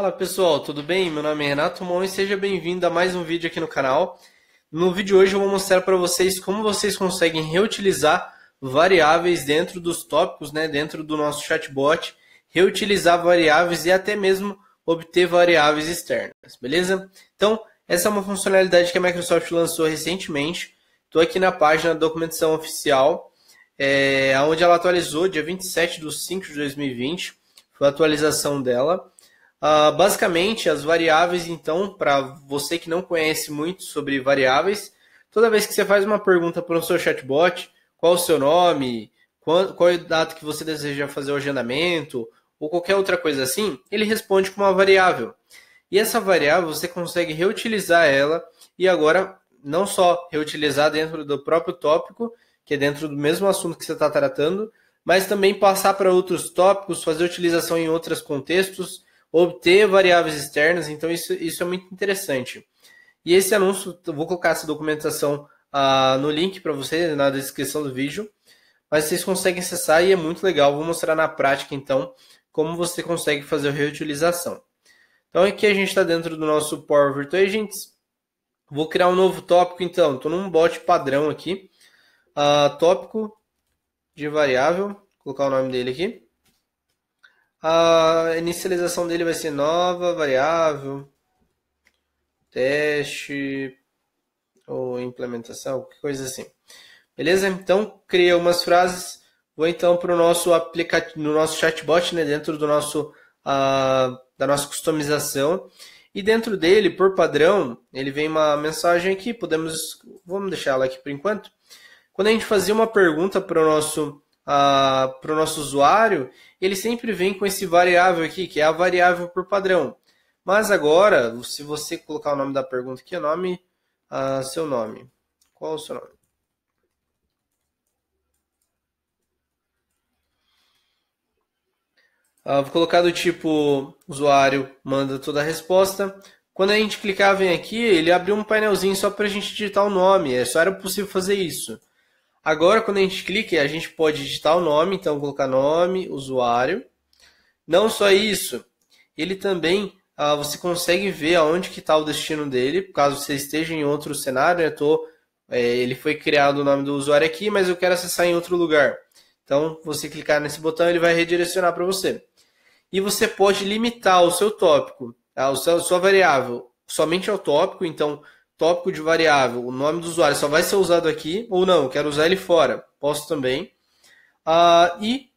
Fala pessoal, tudo bem? Meu nome é Renato Mon e seja bem-vindo a mais um vídeo aqui no canal. No vídeo de hoje eu vou mostrar para vocês como vocês conseguem reutilizar variáveis dentro dos tópicos, né, dentro do nosso chatbot, reutilizar variáveis e até mesmo obter variáveis externas, beleza? Então, essa é uma funcionalidade que a Microsoft lançou recentemente. Estou aqui na página da documentação oficial, é, onde ela atualizou dia 27 de 5 de 2020, foi a atualização dela. Uh, basicamente, as variáveis, então, para você que não conhece muito sobre variáveis, toda vez que você faz uma pergunta para o seu chatbot, qual o seu nome, qual, qual é a data que você deseja fazer o agendamento, ou qualquer outra coisa assim, ele responde com uma variável. E essa variável você consegue reutilizar ela e agora não só reutilizar dentro do próprio tópico, que é dentro do mesmo assunto que você está tratando, mas também passar para outros tópicos, fazer utilização em outros contextos obter variáveis externas, então isso, isso é muito interessante. E esse anúncio, vou colocar essa documentação ah, no link para vocês, na descrição do vídeo, mas vocês conseguem acessar e é muito legal. Vou mostrar na prática, então, como você consegue fazer a reutilização. Então, aqui a gente está dentro do nosso Power Virtual Agents. Vou criar um novo tópico, então. Estou num bot padrão aqui. Uh, tópico de variável. Vou colocar o nome dele aqui. A inicialização dele vai ser nova, variável, teste ou implementação, coisa assim. Beleza? Então, cria umas frases. Vou então para o nosso aplicativo, no nosso chatbot, né, dentro do nosso uh, da nossa customização. E dentro dele, por padrão, ele vem uma mensagem aqui. Podemos, vamos deixar ela aqui por enquanto. Quando a gente fazia uma pergunta para o nosso ah, para o nosso usuário, ele sempre vem com esse variável aqui, que é a variável por padrão. Mas agora, se você colocar o nome da pergunta aqui, o é nome, ah, seu nome. Qual é o seu nome? Ah, vou colocar do tipo usuário manda toda a resposta. Quando a gente clicar vem aqui, ele abriu um painelzinho só para a gente digitar o nome. É só era possível fazer isso. Agora, quando a gente clica, a gente pode digitar o nome, então colocar nome, usuário. Não só isso, ele também ah, você consegue ver aonde que está o destino dele, caso você esteja em outro cenário, né? eu tô, é, ele foi criado o nome do usuário aqui, mas eu quero acessar em outro lugar. Então, você clicar nesse botão, ele vai redirecionar para você. E você pode limitar o seu tópico, a tá? sua variável somente ao tópico, então tópico de variável, o nome do usuário só vai ser usado aqui ou não, quero usar ele fora, posso também. Ah, e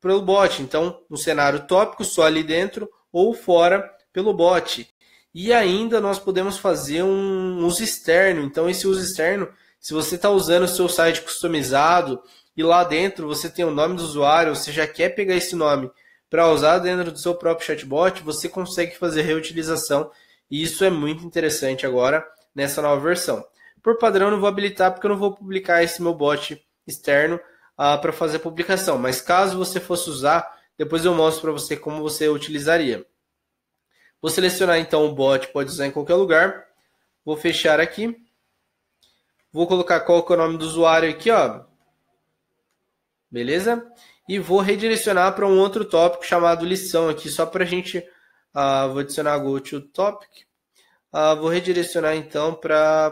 pelo bot, então, no cenário tópico, só ali dentro ou fora pelo bot. E ainda nós podemos fazer um uso externo. Então, esse uso externo, se você está usando o seu site customizado e lá dentro você tem o nome do usuário, você já quer pegar esse nome para usar dentro do seu próprio chatbot, você consegue fazer reutilização. E isso é muito interessante agora nessa nova versão. Por padrão, não vou habilitar porque eu não vou publicar esse meu bot externo uh, ah, para fazer a publicação. Mas caso você fosse usar, depois eu mostro para você como você utilizaria. Vou selecionar então o bot, pode usar em qualquer lugar. Vou fechar aqui. Vou colocar qual é o nome do usuário aqui, ó. Beleza? E vou redirecionar para um outro tópico chamado lição aqui, só para a gente. Uh, vou adicionar Go to Topic. Ah, vou redirecionar então para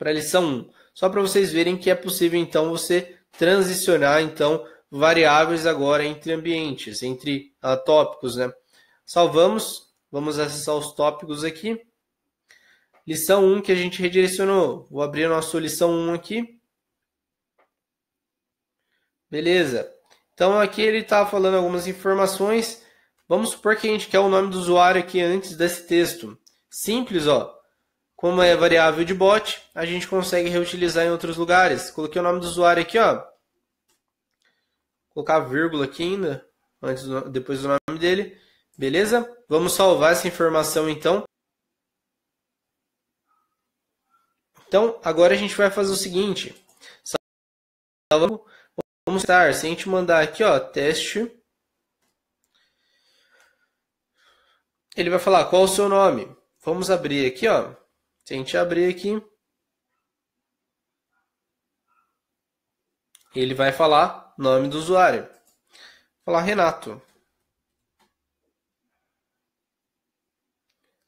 a lição 1. Só para vocês verem que é possível então você transicionar então variáveis agora entre ambientes, entre ah, tópicos, né? Salvamos, vamos acessar os tópicos aqui. Lição 1 que a gente redirecionou. Vou abrir a nossa lição 1 aqui. Beleza. Então aqui ele está falando algumas informações Vamos supor que a gente quer o nome do usuário aqui antes desse texto. Simples, ó. Como é variável de bot, a gente consegue reutilizar em outros lugares. Coloquei o nome do usuário aqui, ó. colocar vírgula aqui ainda, antes do, depois do nome dele. Beleza? Vamos salvar essa informação então. Então, agora a gente vai fazer o seguinte. Vamos testar. Se a gente mandar aqui, ó, teste ele vai falar qual o seu nome. Vamos abrir aqui, ó. Se a gente abrir aqui, ele vai falar nome do usuário. Vou falar Renato.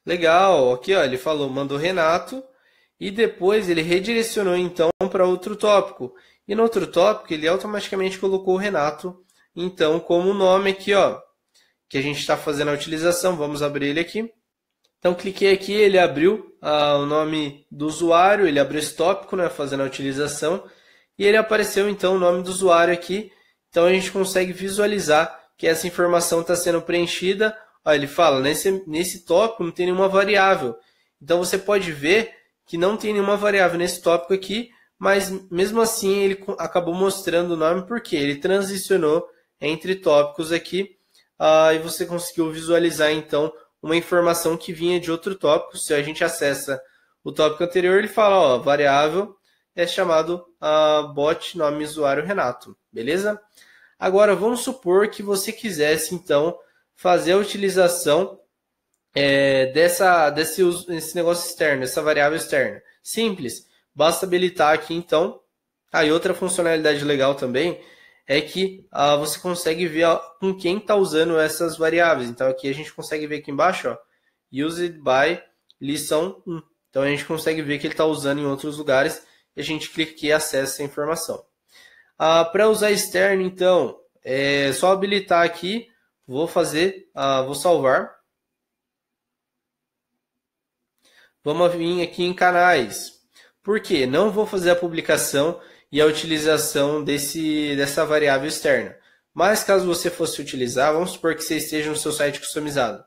Legal, aqui ó, ele falou, mandou Renato e depois ele redirecionou então para outro tópico. E no outro tópico ele automaticamente colocou o Renato então como nome aqui, ó que a gente está fazendo a utilização. Vamos abrir ele aqui. Então cliquei aqui, ele abriu ah, o nome do usuário, ele abriu esse tópico, né, fazendo a utilização, e ele apareceu então o nome do usuário aqui. Então a gente consegue visualizar que essa informação está sendo preenchida. Ó, ele fala, nesse, nesse tópico não tem nenhuma variável. Então você pode ver que não tem nenhuma variável nesse tópico aqui, mas mesmo assim ele acabou mostrando o nome porque ele transicionou entre tópicos aqui ah, e você conseguiu visualizar então uma informação que vinha de outro tópico. Se a gente acessa o tópico anterior, ele fala, ó, variável é chamado ah, bot nome usuário Renato, beleza? Agora vamos supor que você quisesse então fazer a utilização é, dessa desse esse negócio externo, essa variável externa. Simples, basta habilitar aqui então. Aí ah, outra funcionalidade legal também é que ah, você consegue ver com quem está usando essas variáveis. Então aqui a gente consegue ver aqui embaixo, ó, used by lição 1. Então a gente consegue ver que ele está usando em outros lugares e a gente clica aqui e acessa a informação. Ah, Para usar externo, então, é só habilitar aqui, vou fazer, ah, vou salvar. Vamos vir aqui em canais. Por quê? Não vou fazer a publicação e a utilização desse, dessa variável externa. Mas caso você fosse utilizar, vamos supor que você esteja no seu site customizado.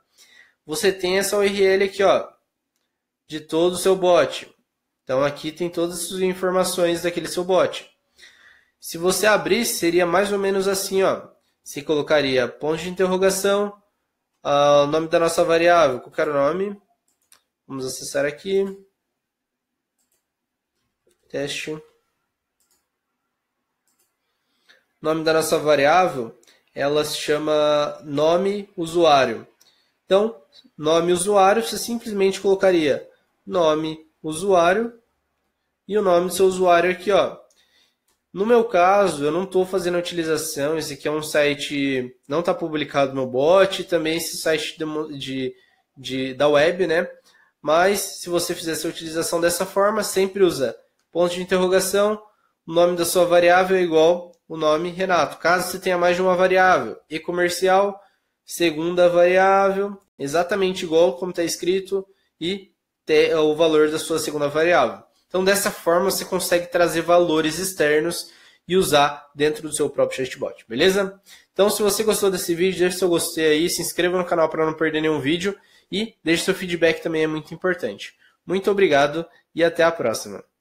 Você tem essa URL aqui, ó, de todo o seu bot. Então aqui tem todas as informações daquele seu bot. Se você abrir seria mais ou menos assim, ó. Você colocaria ponto de interrogação, ah, o nome da nossa variável, qualquer nome. Vamos acessar aqui. Teste nome da nossa variável, ela se chama nome usuário. Então, nome usuário, você simplesmente colocaria nome usuário e o nome do seu usuário aqui, ó. No meu caso, eu não estou fazendo a utilização, esse aqui é um site, não está publicado no bot, também esse site de, de, de, da web, né? Mas se você fizer essa utilização dessa forma, sempre usa ponto de interrogação, o nome da sua variável é igual o nome Renato. Caso você tenha mais de uma variável e comercial, segunda variável, exatamente igual como está escrito, e é o valor da sua segunda variável. Então, dessa forma, você consegue trazer valores externos e usar dentro do seu próprio chatbot, beleza? Então, se você gostou desse vídeo, deixe seu gostei aí, se inscreva no canal para não perder nenhum vídeo e deixe seu feedback também, é muito importante. Muito obrigado e até a próxima.